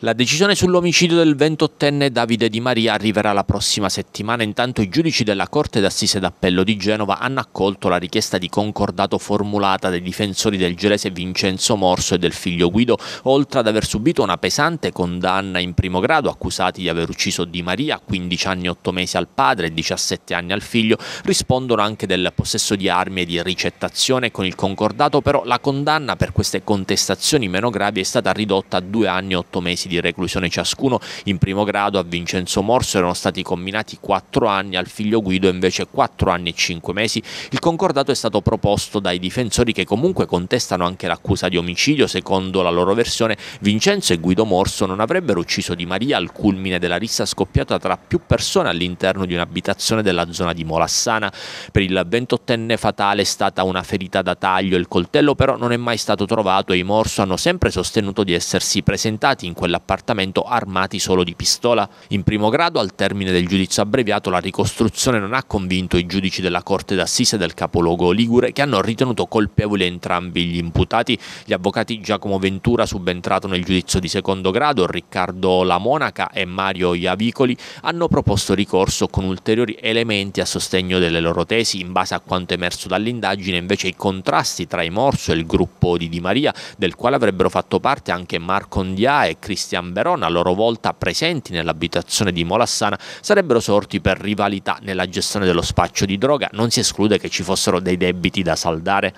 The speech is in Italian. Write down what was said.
La decisione sull'omicidio del 28enne Davide Di Maria arriverà la prossima settimana, intanto i giudici della Corte d'Assise d'Appello di Genova hanno accolto la richiesta di concordato formulata dai difensori del gelese Vincenzo Morso e del figlio Guido, oltre ad aver subito una pesante condanna in primo grado, accusati di aver ucciso Di Maria, 15 anni 8 mesi al padre e 17 anni al figlio, rispondono anche del possesso di armi e di ricettazione. Con il concordato però la condanna per queste contestazioni meno gravi è stata ridotta a 2 anni 8 mesi di reclusione ciascuno, in primo grado a Vincenzo Morso erano stati combinati 4 anni, al figlio Guido invece 4 anni e 5 mesi. Il concordato è stato proposto dai difensori che comunque contestano anche l'accusa di omicidio. Secondo la loro versione, Vincenzo e Guido Morso non avrebbero ucciso Di Maria al culmine della rissa scoppiata tra più persone all'interno di un'abitazione della zona di Molassana. Per il 28enne fatale è stata una ferita da taglio, il coltello però non è mai stato trovato e i Morso hanno sempre sostenuto di essersi presentati in quella dell'appartamento armati solo di pistola. In primo grado, al termine del giudizio abbreviato, la ricostruzione non ha convinto i giudici della Corte d'Assise del capoluogo Ligure che hanno ritenuto colpevoli entrambi gli imputati, gli avvocati Giacomo Ventura subentrato nel giudizio di secondo grado, Riccardo La Monaca e Mario Iavicoli hanno proposto ricorso con ulteriori elementi a sostegno delle loro tesi in base a quanto emerso dall'indagine invece i contrasti tra i Morso e il gruppo di Di Maria del quale avrebbero fatto parte anche Marcondia e Cristiano Cristian Verona, a loro volta presenti nell'abitazione di Molassana, sarebbero sorti per rivalità nella gestione dello spaccio di droga. Non si esclude che ci fossero dei debiti da saldare